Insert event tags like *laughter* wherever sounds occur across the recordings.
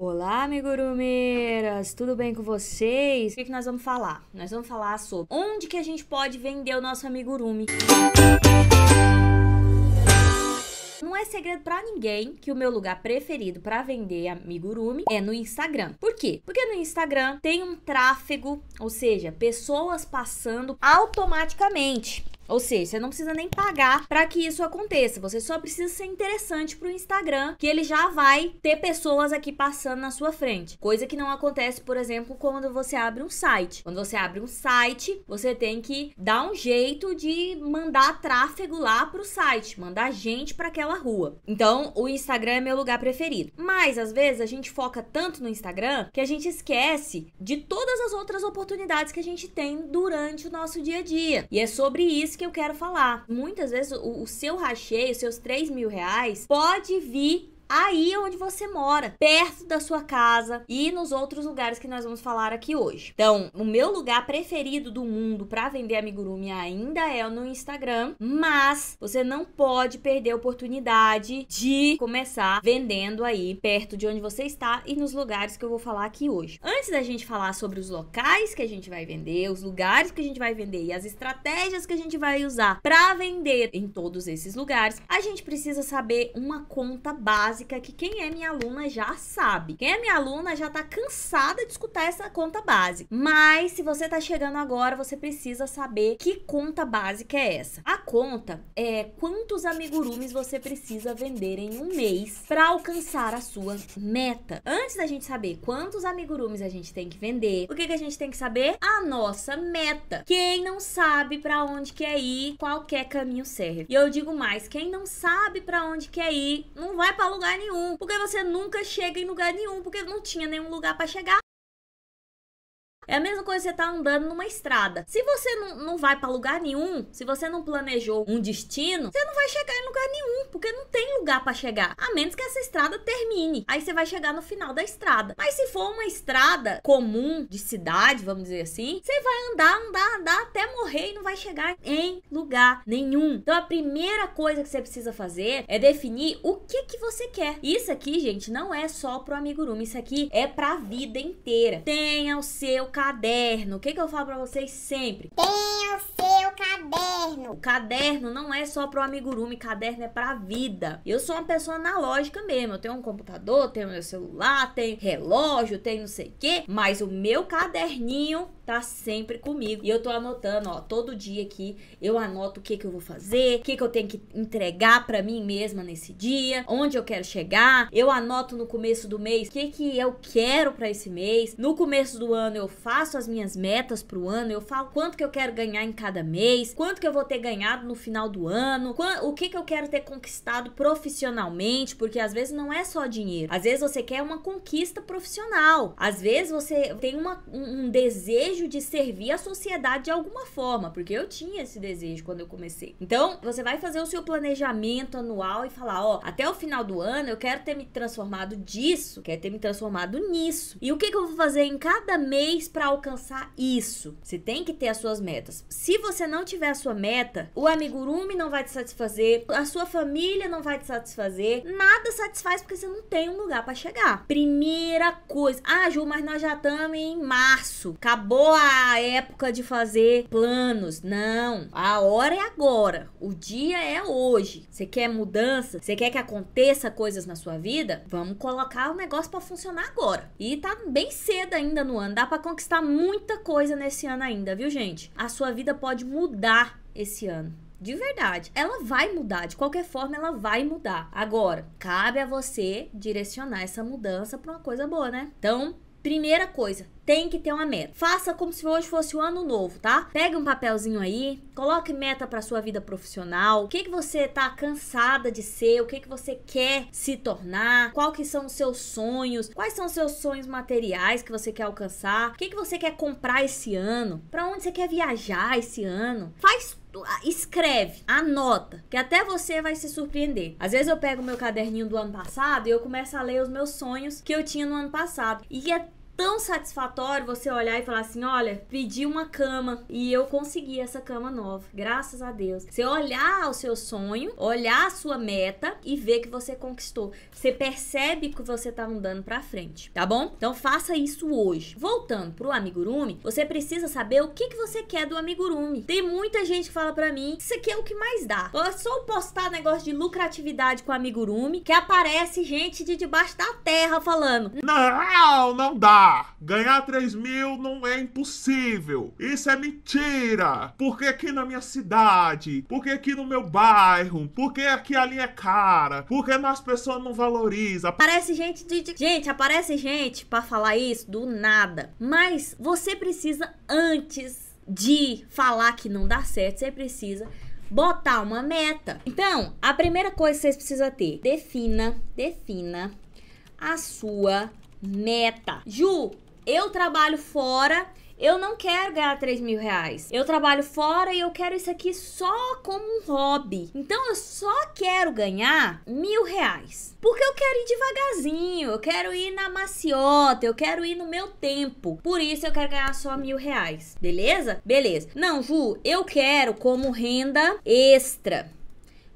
Olá, amigurumeiras! Tudo bem com vocês? O que, que nós vamos falar? Nós vamos falar sobre onde que a gente pode vender o nosso amigurumi. Não é segredo para ninguém que o meu lugar preferido para vender amigurumi é no Instagram. Por quê? Porque no Instagram tem um tráfego, ou seja, pessoas passando automaticamente ou seja, você não precisa nem pagar para que isso aconteça. Você só precisa ser interessante para o Instagram, que ele já vai ter pessoas aqui passando na sua frente. Coisa que não acontece, por exemplo, quando você abre um site. Quando você abre um site, você tem que dar um jeito de mandar tráfego lá para o site, mandar gente para aquela rua. Então, o Instagram é meu lugar preferido. Mas às vezes a gente foca tanto no Instagram que a gente esquece de todas as outras oportunidades que a gente tem durante o nosso dia a dia. E é sobre isso que eu quero falar. Muitas vezes o, o seu rachê, os seus 3 mil reais, pode vir aí é onde você mora, perto da sua casa e nos outros lugares que nós vamos falar aqui hoje. Então, o meu lugar preferido do mundo para vender amigurumi ainda é no Instagram, mas você não pode perder a oportunidade de começar vendendo aí perto de onde você está e nos lugares que eu vou falar aqui hoje. Antes da gente falar sobre os locais que a gente vai vender, os lugares que a gente vai vender e as estratégias que a gente vai usar para vender em todos esses lugares, a gente precisa saber uma conta básica básica que quem é minha aluna já sabe. Quem é minha aluna já tá cansada de escutar essa conta básica. Mas se você tá chegando agora, você precisa saber que conta básica é essa. A conta é quantos amigurumis você precisa vender em um mês para alcançar a sua meta. Antes da gente saber quantos amigurumis a gente tem que vender, o que, que a gente tem que saber? A nossa meta. Quem não sabe para onde quer ir, qualquer caminho serve. E eu digo mais, quem não sabe para onde quer ir, não vai para lugar lugar nenhum. Porque você nunca chega em lugar nenhum, porque não tinha nenhum lugar para chegar. É a mesma coisa que você tá andando numa estrada. Se você não, não vai para lugar nenhum, se você não planejou um destino, você não vai chegar em lugar nenhum, porque não tem lugar para chegar. A menos que essa estrada termine. Aí você vai chegar no final da estrada. Mas se for uma estrada comum de cidade, vamos dizer assim, você vai andar, andar, andar até morrer e não vai chegar em lugar nenhum. Então a primeira coisa que você precisa fazer é definir o que que você quer. Isso aqui, gente, não é só pro amigurumi, isso aqui é pra vida inteira. Tenha o seu caderno. O que, que eu falo para vocês sempre? Tenha o seu caderno. O caderno não é só pro amigurumi, caderno é pra vida. Eu sou uma pessoa analógica mesmo. Eu tenho um computador, tenho meu celular, tenho relógio, tenho não sei o quê. Mas o meu caderninho tá sempre comigo. E eu tô anotando, ó, todo dia aqui eu anoto o que que eu vou fazer, o que que eu tenho que entregar para mim mesma nesse dia, onde eu quero chegar. Eu anoto no começo do mês o que que eu quero para esse mês. No começo do ano eu faço as minhas metas pro ano, eu falo quanto que eu quero ganhar em cada mês, quanto que eu vou ter ganhado no final do ano, o que que eu quero ter conquistado profissionalmente, porque às vezes não é só dinheiro. Às vezes você quer uma conquista profissional. Às vezes você tem uma, um desejo desejo de servir a sociedade de alguma forma, porque eu tinha esse desejo quando eu comecei. Então, você vai fazer o seu planejamento anual e falar, ó, até o final do ano eu quero ter me transformado disso, quero ter me transformado nisso. E o que, que eu vou fazer em cada mês para alcançar isso? Você tem que ter as suas metas. Se você não tiver a sua meta, o amigurumi não vai te satisfazer, a sua família não vai te satisfazer, nada satisfaz porque você não tem um lugar para chegar. Primeira coisa, ah, Ju, mas nós já estamos em março, acabou chegou a época de fazer planos. Não. A hora é agora. O dia é hoje. Você quer mudança? Você quer que aconteça coisas na sua vida? Vamos colocar o negócio para funcionar agora. E tá bem cedo ainda no ano. Dá para conquistar muita coisa nesse ano ainda, viu, gente? A sua vida pode mudar esse ano. De verdade, ela vai mudar, de qualquer forma ela vai mudar. Agora, cabe a você direcionar essa mudança para uma coisa boa, né? Então, primeira coisa, tem que ter uma meta. Faça como se hoje fosse o ano novo, tá? Pega um papelzinho aí, coloque meta para sua vida profissional, o que que você tá cansada de ser, o que que você quer se tornar, Quais que são os seus sonhos, quais são os seus sonhos materiais que você quer alcançar, o que que você quer comprar esse ano, para onde você quer viajar esse ano. Faz ah, escreve, anota, que até você vai se surpreender. Às vezes eu pego meu caderninho do ano passado e eu começo a ler os meus sonhos que eu tinha no ano passado. E é tão satisfatório você olhar e falar assim: olha, pedi uma cama e eu consegui essa cama nova, graças a Deus. Você olhar o seu sonho, olhar a sua meta e ver que você conquistou. Você percebe que você tá andando pra frente, tá bom? Então faça isso hoje. Voltando pro amigurumi, você precisa saber o que, que você quer do amigurumi. Tem muita gente que fala pra mim: isso aqui é o que mais dá. É eu só postar negócio de lucratividade com amigurumi que aparece gente de debaixo da terra falando: não, não dá ganhar 3 mil não é impossível. Isso é mentira. Porque aqui na minha cidade, porque aqui no meu bairro, porque aqui ali é cara, porque as pessoas não valorizam. Aparece gente de, de... Gente, aparece gente para falar isso do nada. Mas você precisa antes de falar que não dá certo, você precisa botar uma meta. Então, a primeira coisa que vocês precisam ter, defina, defina a sua meta. Ju, eu trabalho fora. Eu não quero ganhar 3 mil reais. Eu trabalho fora e eu quero isso aqui só como um hobby. Então eu só quero ganhar mil reais. Porque eu quero ir devagarzinho, eu quero ir na maciota, eu quero ir no meu tempo. Por isso eu quero ganhar só mil reais. Beleza? Beleza. Não, Ju, eu quero como renda extra.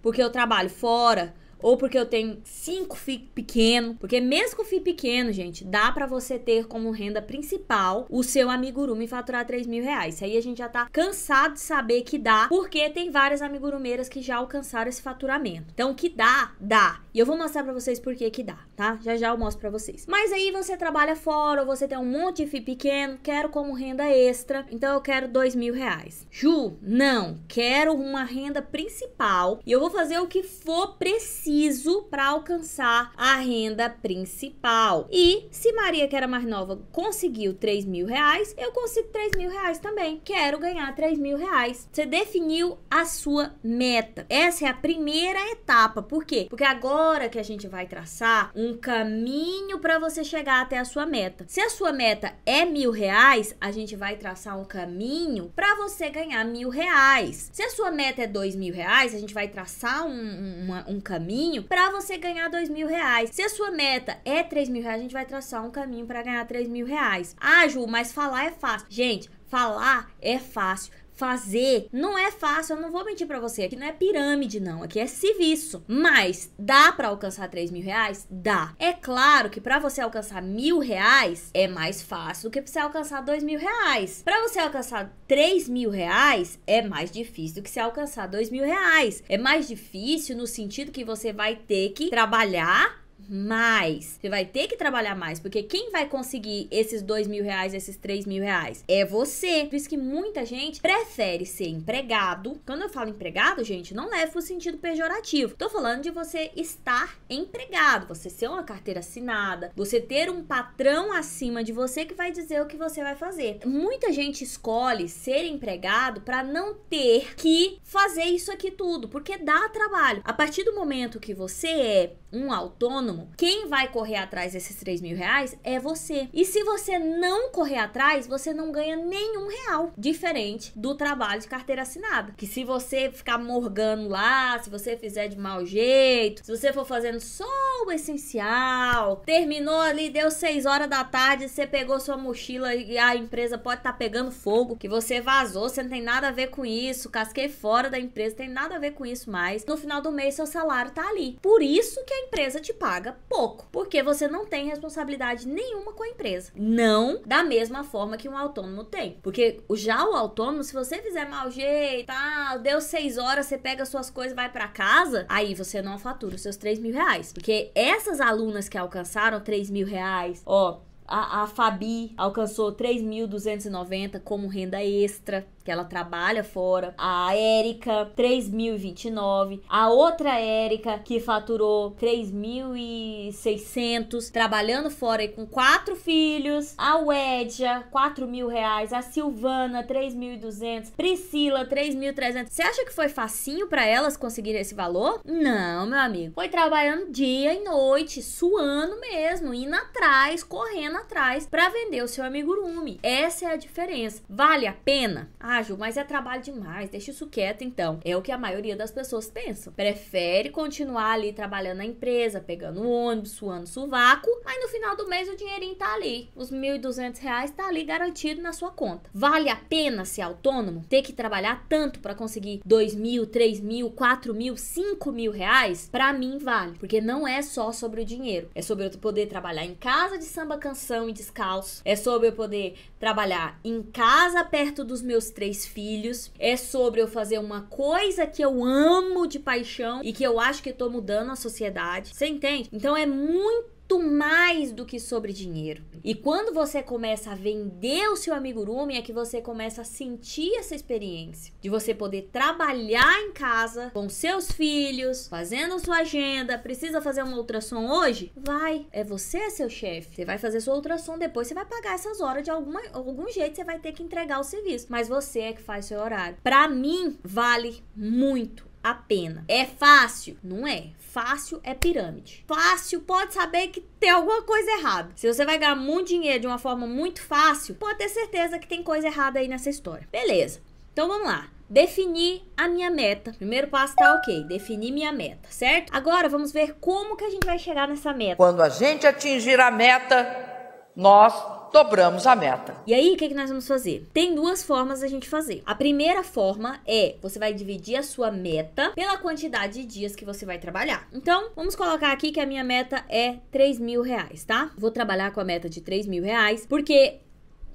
Porque eu trabalho fora ou porque eu tenho cinco FII pequeno, porque mesmo com o FII pequeno, gente, dá para você ter como renda principal o seu amigurumi faturar 3 mil reais. Isso aí a gente já tá cansado de saber que dá, porque tem várias amigurumeiras que já alcançaram esse faturamento. Então, que dá, dá. E eu vou mostrar para vocês por que que dá, tá? Já já eu mostro para vocês. Mas aí você trabalha fora, ou você tem um monte de FII pequeno, quero como renda extra, então eu quero 2 mil reais. Ju, não, quero uma renda principal e eu vou fazer o que for preciso preciso para alcançar a renda principal. E se Maria, que era mais nova, conseguiu 3 mil reais, eu consigo 3 mil reais também. Quero ganhar 3 mil reais. Você definiu a sua meta. Essa é a primeira etapa. Por quê? Porque agora que a gente vai traçar um caminho para você chegar até a sua meta. Se a sua meta é mil reais, a gente vai traçar um caminho para você ganhar mil reais. Se a sua meta é dois mil reais, a gente vai traçar um, um, um caminho caminho para você ganhar dois mil reais. Se a sua meta é três mil reais, a gente vai traçar um caminho para ganhar três mil reais. Ah, Ju, mas falar é fácil. Gente, falar é fácil fazer. Não é fácil, eu não vou mentir para você. Aqui não é pirâmide, não. Aqui é serviço. Mas dá para alcançar 3 mil reais? Dá. É claro que para você alcançar mil reais é mais fácil do que pra você alcançar dois mil reais. Pra você alcançar três mil reais é mais difícil do que você alcançar dois mil reais. É mais difícil no sentido que você vai ter que trabalhar mais. Você vai ter que trabalhar mais, porque quem vai conseguir esses dois mil reais, esses três mil reais? É você. Por isso que muita gente prefere ser empregado. Quando eu falo empregado, gente, não leva o sentido pejorativo. Tô falando de você estar empregado, você ser uma carteira assinada, você ter um patrão acima de você que vai dizer o que você vai fazer. Muita gente escolhe ser empregado para não ter que fazer isso aqui tudo, porque dá trabalho. A partir do momento que você é um autônomo, quem vai correr atrás desses 3 mil reais é você. E se você não correr atrás, você não ganha nenhum real. Diferente do trabalho de carteira assinada. Que se você ficar morgando lá, se você fizer de mau jeito, se você for fazendo só o essencial, terminou ali, deu 6 horas da tarde, você pegou sua mochila e a empresa pode estar tá pegando fogo, que você vazou, você não tem nada a ver com isso, casquei fora da empresa, tem nada a ver com isso mais. No final do mês, seu salário tá ali. Por isso que é empresa te paga pouco, porque você não tem responsabilidade nenhuma com a empresa. Não da mesma forma que um autônomo tem. Porque já o autônomo, se você fizer mau jeito, tá, deu seis horas, você pega suas coisas vai para casa, aí você não fatura os seus três mil reais. Porque essas alunas que alcançaram três mil reais, ó, a, a Fabi alcançou 3.290 como renda extra que ela trabalha fora, a Érica 3.029, a outra Érica que faturou 3.600 trabalhando fora e com quatro filhos, a Wedja 4 mil reais, a Silvana 3.200, Priscila 3.300. Você acha que foi facinho para elas conseguir esse valor? Não, meu amigo. Foi trabalhando dia e noite, suando mesmo, indo atrás, correndo atrás para vender o seu amigurume. Essa é a diferença. Vale a pena? estágio, mas é trabalho demais, deixa isso quieto então. É o que a maioria das pessoas pensa. Prefere continuar ali trabalhando na empresa, pegando ônibus, suando sovaco, aí no final do mês o dinheirinho tá ali. Os R$ 1.200 tá ali garantido na sua conta. Vale a pena ser autônomo? Ter que trabalhar tanto para conseguir dois mil, três mil, quatro mil, cinco mil reais? Para mim vale, porque não é só sobre o dinheiro. É sobre eu poder trabalhar em casa de samba canção e descalço. É sobre eu poder trabalhar em casa perto dos meus três filhos. É sobre eu fazer uma coisa que eu amo de paixão e que eu acho que tô mudando a sociedade. Você entende? Então é muito muito mais do que sobre dinheiro. E quando você começa a vender o seu amigurumi, é que você começa a sentir essa experiência de você poder trabalhar em casa com seus filhos, fazendo sua agenda. Precisa fazer uma ultrassom hoje? Vai. É você seu chefe. Você vai fazer sua ultrassom depois, você vai pagar essas horas de alguma, algum jeito, você vai ter que entregar o serviço. Mas você é que faz seu horário. Para mim, vale muito a pena. É fácil? Não é. Fácil é pirâmide. Fácil pode saber que tem alguma coisa errada. Se você vai ganhar muito dinheiro de uma forma muito fácil, pode ter certeza que tem coisa errada aí nessa história. Beleza. Então vamos lá. Definir a minha meta. Primeiro passo tá ok, definir minha meta, certo? Agora vamos ver como que a gente vai chegar nessa meta. Quando a gente atingir a meta, nós dobramos a meta. E aí, o que, que nós vamos fazer? Tem duas formas a gente fazer. A primeira forma é você vai dividir a sua meta pela quantidade de dias que você vai trabalhar. Então, vamos colocar aqui que a minha meta é 3 mil reais, tá? Vou trabalhar com a meta de 3 mil reais, porque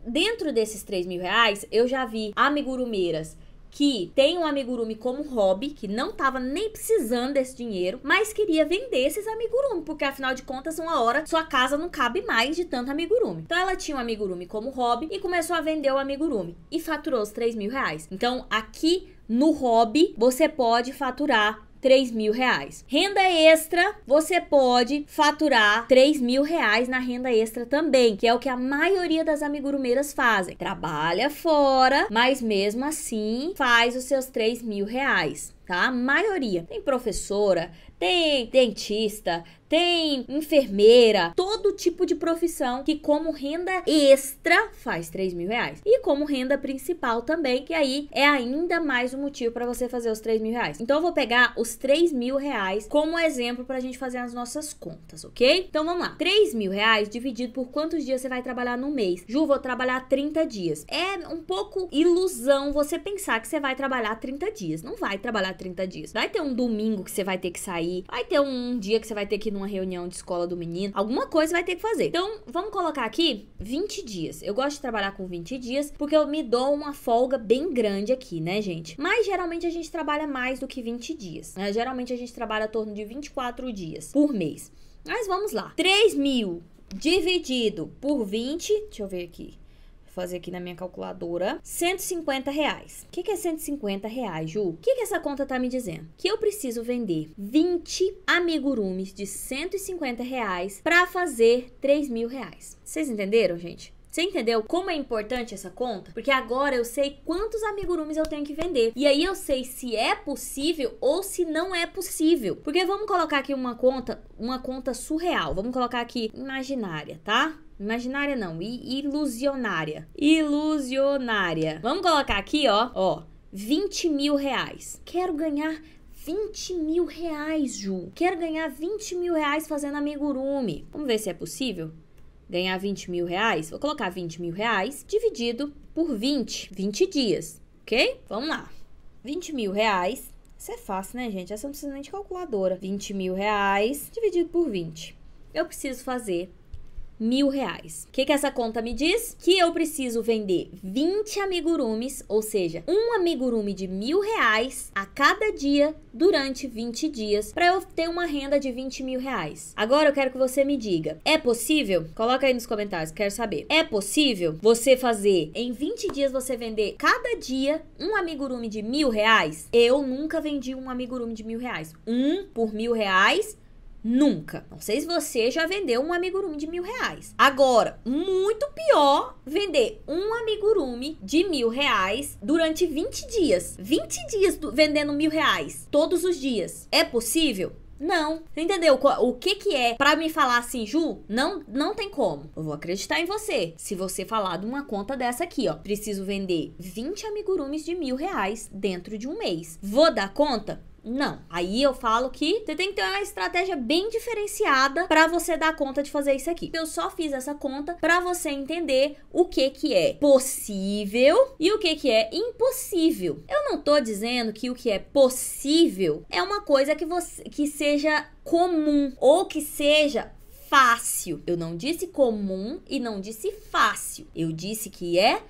dentro desses 3 mil reais, eu já vi amigurumeiras que tem um amigurumi como hobby, que não tava nem precisando desse dinheiro, mas queria vender esses amigurumi, porque afinal de contas, uma hora sua casa não cabe mais de tanto amigurumi. Então ela tinha um amigurumi como hobby e começou a vender o amigurumi e faturou os 3 mil reais. Então aqui no hobby você pode faturar 3 mil reais. Renda extra, você pode faturar 3 mil reais na renda extra também, que é o que a maioria das amigurumeiras fazem. Trabalha fora, mas mesmo assim faz os seus 3 mil reais tá? A maioria. Tem professora, tem dentista, tem enfermeira, todo tipo de profissão que como renda extra faz 3 mil reais. E como renda principal também, que aí é ainda mais um motivo para você fazer os 3 mil reais. Então eu vou pegar os 3 mil reais como exemplo para a gente fazer as nossas contas, ok? Então vamos lá. 3 mil reais dividido por quantos dias você vai trabalhar no mês. Ju, vou trabalhar 30 dias. É um pouco ilusão você pensar que você vai trabalhar 30 dias. Não vai trabalhar 30 dias. Vai ter um domingo que você vai ter que sair vai ter um dia que você vai ter que ir numa reunião de escola do menino, alguma coisa vai ter que fazer. Então, vamos colocar aqui 20 dias. Eu gosto de trabalhar com 20 dias porque eu me dou uma folga bem grande aqui, né, gente? Mas geralmente a gente trabalha mais do que 20 dias. Né? Geralmente a gente trabalha em torno de 24 dias por mês. Mas vamos lá. 3 mil dividido por 20, deixa eu ver aqui fazer aqui na minha calculadora, 150 reais. O que, que é 150 reais, Ju? O que, que essa conta tá me dizendo? Que eu preciso vender 20 amigurumis de 150 reais para fazer 3 mil reais. Vocês entenderam, gente? Você entendeu como é importante essa conta? Porque agora eu sei quantos amigurumis eu tenho que vender. E aí eu sei se é possível ou se não é possível. Porque vamos colocar aqui uma conta, uma conta surreal. Vamos colocar aqui imaginária, tá? Imaginária não, ilusionária. Ilusionária. Vamos colocar aqui, ó, ó, 20 mil reais. Quero ganhar 20 mil reais, Ju. Quero ganhar 20 mil reais fazendo amigurumi. Vamos ver se é possível? Ganhar 20 mil reais? Vou colocar 20 mil reais dividido por 20. 20 dias, ok? Vamos lá. 20 mil reais. Isso é fácil, né, gente? Essa não precisa nem de calculadora. 20 mil reais dividido por 20. Eu preciso fazer mil reais. O que, que essa conta me diz? Que eu preciso vender 20 amigurumis, ou seja, um amigurumi de mil reais a cada dia durante 20 dias para eu ter uma renda de 20 mil reais. Agora eu quero que você me diga, é possível? Coloca aí nos comentários, quero saber. É possível você fazer em 20 dias você vender cada dia um amigurumi de mil reais? Eu nunca vendi um amigurumi de mil reais. Um por mil reais Nunca. Não sei se você já vendeu um amigurumi de mil reais. Agora, muito pior vender um amigurumi de mil reais durante 20 dias. 20 dias vendendo mil reais. Todos os dias. É possível? Não. Entendeu o que que é? Para me falar assim, Ju, não não tem como. Eu vou acreditar em você. Se você falar de uma conta dessa aqui, ó. Preciso vender 20 amigurumis de mil reais dentro de um mês. Vou dar conta? Não. Aí eu falo que você tem que ter uma estratégia bem diferenciada para você dar conta de fazer isso aqui. Eu só fiz essa conta para você entender o que que é possível e o que que é impossível. Eu não tô dizendo que o que é possível é uma coisa que você que seja comum ou que seja fácil. Eu não disse comum e não disse fácil. Eu disse que é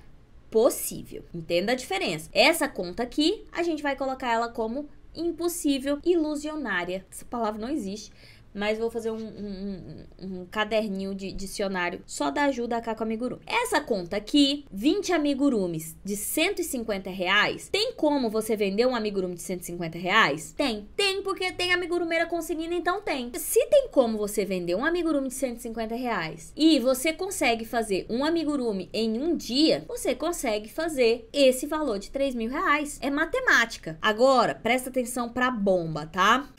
possível. Entenda a diferença. Essa conta aqui, a gente vai colocar ela como impossível, ilusionária. Essa palavra não existe mas vou fazer um, um, um, caderninho de dicionário só da ajuda a Kako Amigurumi. Essa conta aqui, 20 amigurumis de 150 reais, tem como você vender um amigurumi de 150 reais? Tem. Tem porque tem amigurumeira conseguindo, então tem. Se tem como você vender um amigurumi de 150 reais e você consegue fazer um amigurumi em um dia, você consegue fazer esse valor de 3 mil reais. É matemática. Agora, presta atenção pra bomba, tá?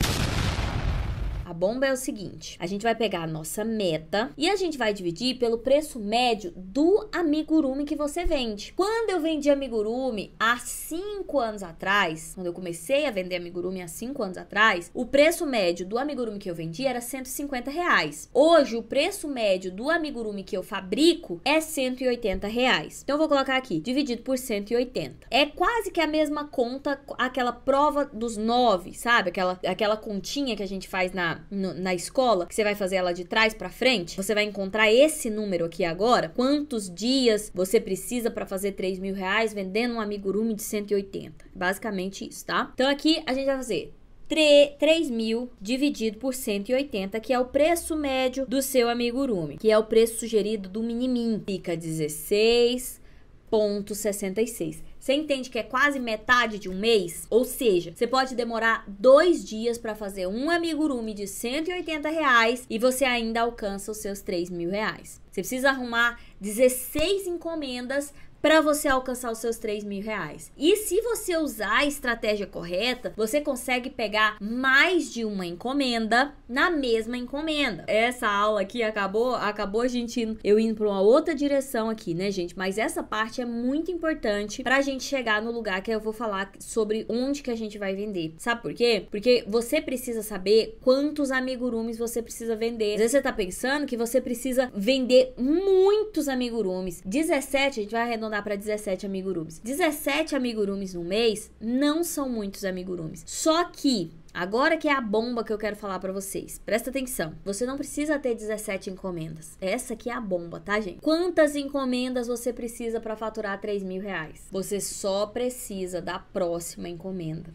bomba é o seguinte: a gente vai pegar a nossa meta e a gente vai dividir pelo preço médio do amigurumi que você vende. Quando eu vendi amigurumi há 5 anos atrás, quando eu comecei a vender amigurumi há 5 anos atrás, o preço médio do amigurumi que eu vendi era 150 reais. Hoje, o preço médio do amigurumi que eu fabrico é 180 reais. Então, eu vou colocar aqui, dividido por 180. É quase que a mesma conta, aquela prova dos nove, sabe? Aquela, aquela continha que a gente faz na na escola, que você vai fazer ela de trás para frente, você vai encontrar esse número aqui agora, quantos dias você precisa para fazer 3 mil reais vendendo um amigurumi de 180. Basicamente isso, tá? Então aqui a gente vai fazer 3 mil dividido por 180, que é o preço médio do seu amigurumi, que é o preço sugerido do minimin. Fica 16,66. Você entende que é quase metade de um mês? Ou seja, você pode demorar dois dias para fazer um amigurumi de 180 reais e você ainda alcança os seus 3 mil reais. Você precisa arrumar 16 encomendas para você alcançar os seus 3 mil reais. E se você usar a estratégia correta, você consegue pegar mais de uma encomenda na mesma encomenda. Essa aula aqui acabou, acabou a gente eu indo para uma outra direção aqui, né, gente? Mas essa parte é muito importante para a gente chegar no lugar que eu vou falar sobre onde que a gente vai vender. Sabe por quê? Porque você precisa saber quantos amigurumis você precisa vender. Às vezes você tá pensando que você precisa vender muitos amigurumis. 17, a gente vai arredondar dá para 17 amigurumis. 17 amigurumis no mês não são muitos amigurumis. Só que Agora que é a bomba que eu quero falar para vocês. Presta atenção. Você não precisa ter 17 encomendas. Essa aqui é a bomba, tá, gente? Quantas encomendas você precisa para faturar 3 mil reais? Você só precisa da próxima encomenda.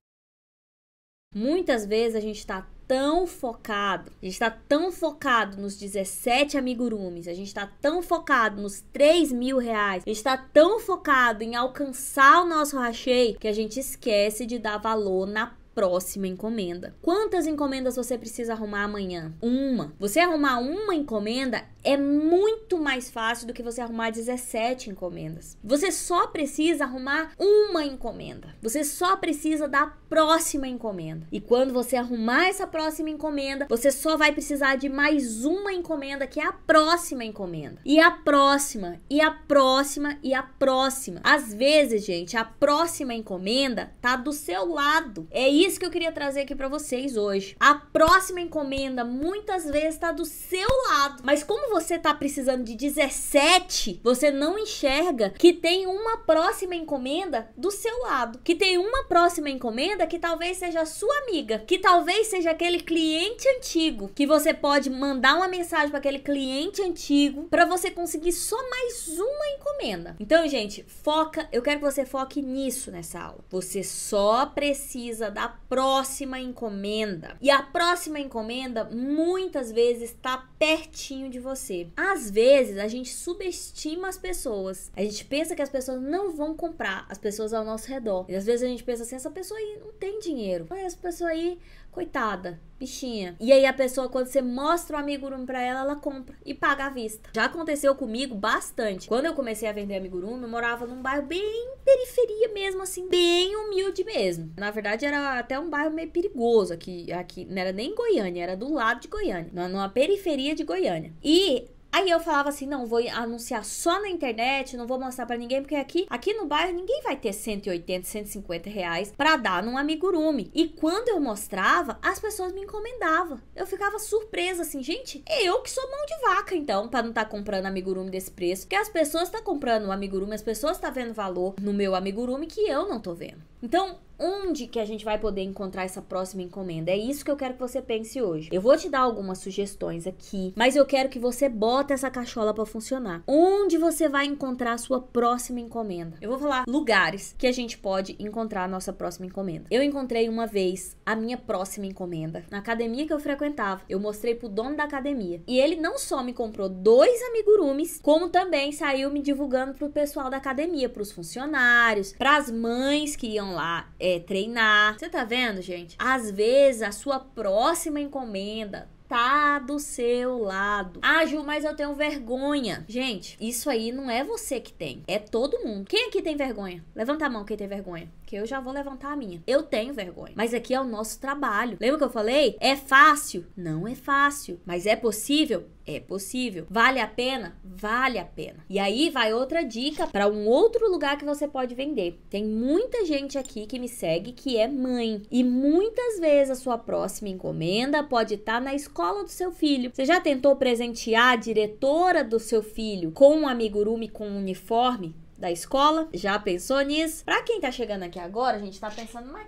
Muitas vezes a gente está tão focado, a gente está tão focado nos 17 amigurumis, a gente está tão focado nos 3 mil reais, a gente está tão focado em alcançar o nosso rachei que a gente esquece de dar valor na próxima encomenda. Quantas encomendas você precisa arrumar amanhã? Uma. Você arrumar uma encomenda é muito mais fácil do que você arrumar 17 encomendas. Você só precisa arrumar uma encomenda. Você só precisa da próxima encomenda. E quando você arrumar essa próxima encomenda, você só vai precisar de mais uma encomenda, que é a próxima encomenda. E a próxima, e a próxima, e a próxima. Às vezes, gente, a próxima encomenda tá do seu lado. É isso que eu queria trazer aqui para vocês hoje. A próxima encomenda muitas vezes tá do seu lado. Mas como você tá precisando de 17, você não enxerga que tem uma próxima encomenda do seu lado, que tem uma próxima encomenda que talvez seja sua amiga, que talvez seja aquele cliente antigo, que você pode mandar uma mensagem para aquele cliente antigo para você conseguir só mais uma encomenda. Então, gente, foca, eu quero que você foque nisso nessa aula. Você só precisa da próxima encomenda. E a próxima encomenda muitas vezes está pertinho de você você. Às vezes a gente subestima as pessoas. A gente pensa que as pessoas não vão comprar, as pessoas ao nosso redor. E às vezes a gente pensa assim, essa pessoa aí não tem dinheiro. Mas essa pessoa aí Coitada, bichinha. E aí a pessoa, quando você mostra o amigurumi pra ela, ela compra e paga à vista. Já aconteceu comigo bastante. Quando eu comecei a vender amigurumi, eu morava num bairro bem periferia mesmo, assim, bem humilde mesmo. Na verdade, era até um bairro meio perigoso aqui. aqui não era nem Goiânia, era do lado de Goiânia. Numa periferia de Goiânia. E Aí eu falava assim, não, vou anunciar só na internet, não vou mostrar para ninguém, porque aqui, aqui no bairro ninguém vai ter 180, 150 reais para dar num amigurume. E quando eu mostrava, as pessoas me encomendavam. Eu ficava surpresa, assim, gente, eu que sou mão de vaca, então, para não estar tá comprando amigurume desse preço. Porque as pessoas estão tá comprando o amigurume, as pessoas estão tá vendo valor no meu amigurume que eu não tô vendo. Então, onde que a gente vai poder encontrar essa próxima encomenda? É isso que eu quero que você pense hoje. Eu vou te dar algumas sugestões aqui, mas eu quero que você bota essa cachola para funcionar. Onde você vai encontrar a sua próxima encomenda? Eu vou falar lugares que a gente pode encontrar a nossa próxima encomenda. Eu encontrei uma vez a minha próxima encomenda na academia que eu frequentava. Eu mostrei pro dono da academia e ele não só me comprou dois amigurumis, como também saiu me divulgando pro pessoal da academia, pros funcionários, pras mães que iam lá é, treinar. Você tá vendo, gente? Às vezes a sua próxima encomenda tá do seu lado. Ah, Ju, mas eu tenho vergonha. Gente, isso aí não é você que tem, é todo mundo. Quem aqui tem vergonha? Levanta a mão quem tem vergonha que eu já vou levantar a minha. Eu tenho vergonha, mas aqui é o nosso trabalho. Lembra que eu falei? É fácil? Não é fácil, mas é possível? É possível. Vale a pena? Vale a pena. E aí vai outra dica para um outro lugar que você pode vender. Tem muita gente aqui que me segue que é mãe e muitas vezes a sua próxima encomenda pode estar tá na escola do seu filho. Você já tentou presentear a diretora do seu filho com um amigurumi com um uniforme? da escola. Já pensou nisso? Pra quem tá chegando aqui agora, a gente tá pensando, mas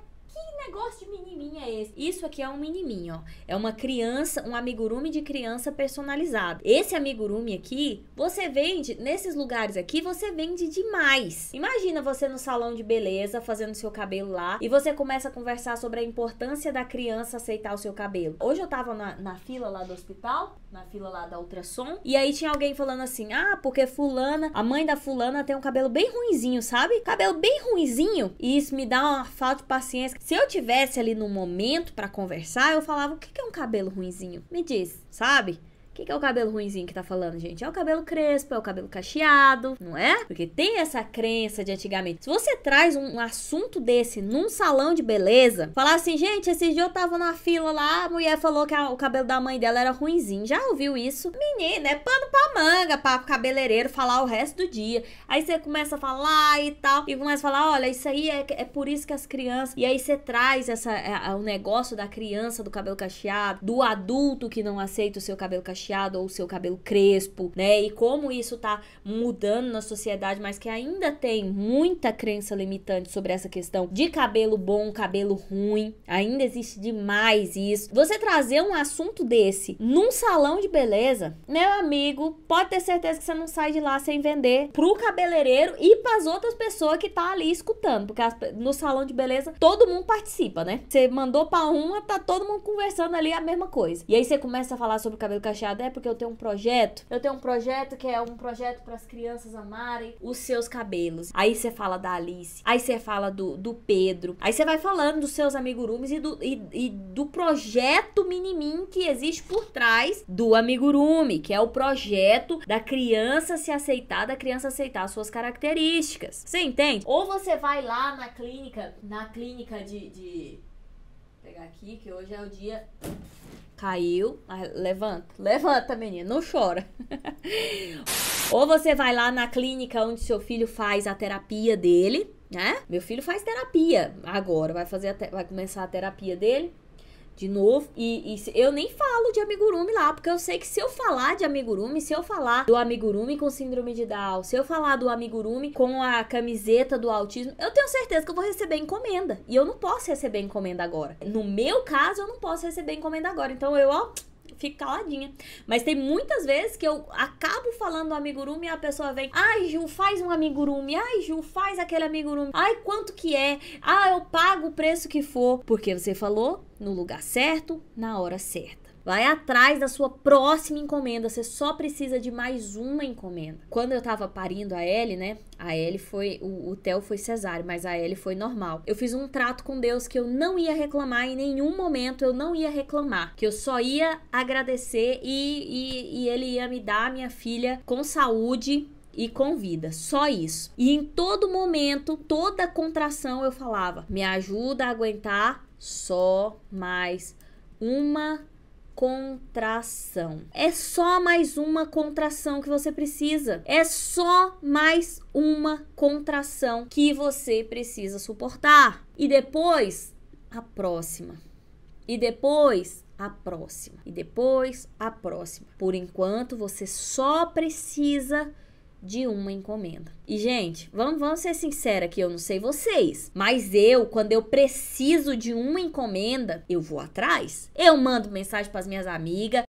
negócio de menininha é esse? Isso aqui é um menininho, ó. É uma criança, um amigurumi de criança personalizado. Esse amigurumi aqui, você vende, nesses lugares aqui, você vende demais. Imagina você no salão de beleza, fazendo seu cabelo lá, e você começa a conversar sobre a importância da criança aceitar o seu cabelo. Hoje eu tava na, na fila lá do hospital, na fila lá da ultrassom, e aí tinha alguém falando assim, ah, porque fulana, a mãe da fulana tem um cabelo bem ruinzinho, sabe? Cabelo bem ruinzinho, e isso me dá uma falta de paciência. Se eu tivesse ali no momento para conversar, eu falava: o que é um cabelo ruinzinho? Me diz, sabe? que, que é o cabelo ruimzinho que tá falando, gente? É o cabelo crespo, é o cabelo cacheado, não é? Porque tem essa crença de antigamente. Se você traz um, um assunto desse num salão de beleza, falar assim, gente, esses dias eu tava na fila lá, a mulher falou que a, o cabelo da mãe dela era ruimzinho. Já ouviu isso? Menina, é pano pra manga, pra cabeleireiro, falar o resto do dia. Aí você começa a falar e tal, e começa a falar, olha, isso aí é, é por isso que as crianças... E aí você traz essa, é, é, o negócio da criança, do cabelo cacheado, do adulto que não aceita o seu cabelo cacheado, cacheado ou o seu cabelo crespo, né? E como isso tá mudando na sociedade, mas que ainda tem muita crença limitante sobre essa questão de cabelo bom, cabelo ruim. Ainda existe demais isso. Você trazer um assunto desse num salão de beleza, meu amigo, pode ter certeza que você não sai de lá sem vender pro cabeleireiro e pras outras pessoas que tá ali escutando, porque no salão de beleza todo mundo participa, né? Você mandou pra uma, tá todo mundo conversando ali a mesma coisa. E aí você começa a falar sobre o cabelo cacheado é porque eu tenho um projeto. Eu tenho um projeto que é um projeto para as crianças amarem os seus cabelos. Aí você fala da Alice, aí você fala do, do Pedro, aí você vai falando dos seus amigurumes e do, e, e do projeto Minimim que existe por trás do amigurume, que é o projeto da criança se aceitar, da criança aceitar suas características. Você entende? Ou você vai lá na clínica, na clínica de, de pegar aqui, que hoje é o dia Caiu, levanta, levanta, menina, não chora. *laughs* Ou você vai lá na clínica onde seu filho faz a terapia dele, né? Meu filho faz terapia agora, vai fazer vai começar a terapia dele de novo. E, e, eu nem falo de amigurumi lá, porque eu sei que se eu falar de amigurumi, se eu falar do amigurumi com síndrome de Down, se eu falar do amigurumi com a camiseta do autismo, eu tenho certeza que eu vou receber encomenda. E eu não posso receber encomenda agora. No meu caso, eu não posso receber encomenda agora. Então eu, ó, fico caladinha. Mas tem muitas vezes que eu acabo falando amigurumi e a pessoa vem, ai Ju, faz um amigurumi, ai Ju, faz aquele amigurumi, ai quanto que é, ah, eu pago o preço que for, porque você falou no lugar certo, na hora certa. Vai atrás da sua próxima encomenda. Você só precisa de mais uma encomenda. Quando eu tava parindo a Ellie, né? A Ellie foi. O, o Theo foi cesárea, mas a Ellie foi normal. Eu fiz um trato com Deus que eu não ia reclamar em nenhum momento. Eu não ia reclamar. Que eu só ia agradecer e, e, e ele ia me dar a minha filha com saúde e com vida, só isso. E em todo momento, toda contração eu falava: "Me ajuda a aguentar só mais uma contração. É só mais uma contração que você precisa. É só mais uma contração que você precisa suportar. E depois, a próxima. E depois, a próxima. E depois, a próxima. Por enquanto, você só precisa de uma encomenda. E, gente, vamos, vamos ser sincera que eu não sei vocês, mas eu, quando eu preciso de uma encomenda, eu vou atrás. Eu mando mensagem para as minhas amigas,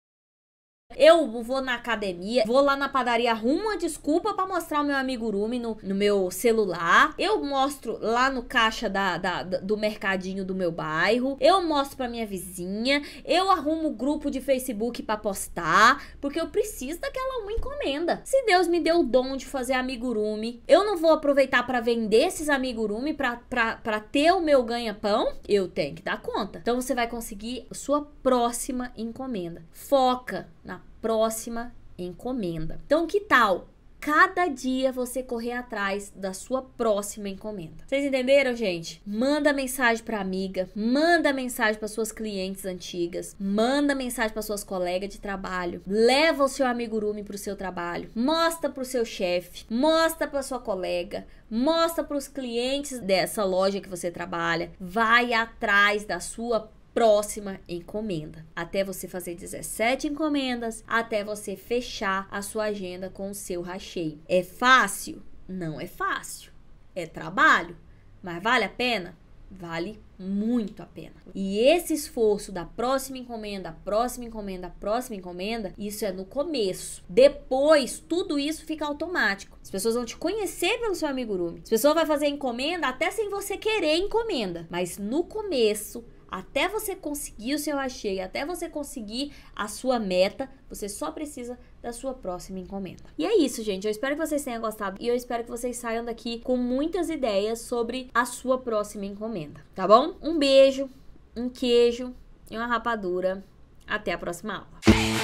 eu vou na academia, vou lá na padaria, arrumo uma desculpa para mostrar o meu amigurumi no, no meu celular. Eu mostro lá no caixa da, da, da, do mercadinho do meu bairro. Eu mostro pra minha vizinha. Eu arrumo grupo de Facebook para postar, porque eu preciso daquela uma encomenda. Se Deus me deu o dom de fazer amigurumi, eu não vou aproveitar para vender esses amigurumi para ter o meu ganha-pão? Eu tenho que dar conta. Então você vai conseguir sua próxima encomenda. Foca na próxima encomenda. Então, que tal cada dia você correr atrás da sua próxima encomenda. Vocês entenderam, gente? Manda mensagem para amiga, manda mensagem para suas clientes antigas, manda mensagem para suas colegas de trabalho, leva o seu amigo para o seu trabalho, mostra para o seu chefe, mostra para sua colega, mostra para os clientes dessa loja que você trabalha, vai atrás da sua próxima encomenda. Até você fazer 17 encomendas, até você fechar a sua agenda com o seu racheio. É fácil? Não é fácil. É trabalho, mas vale a pena? Vale muito a pena. E esse esforço da próxima encomenda, próxima encomenda, próxima encomenda, isso é no começo. Depois, tudo isso fica automático. As pessoas vão te conhecer pelo seu amigurumi. As pessoas vão fazer encomenda até sem você querer encomenda. Mas no começo, até você conseguir o seu achei, até você conseguir a sua meta, você só precisa da sua próxima encomenda. E é isso, gente. Eu espero que vocês tenham gostado e eu espero que vocês saiam daqui com muitas ideias sobre a sua próxima encomenda, tá bom? Um beijo, um queijo e uma rapadura. Até a próxima aula.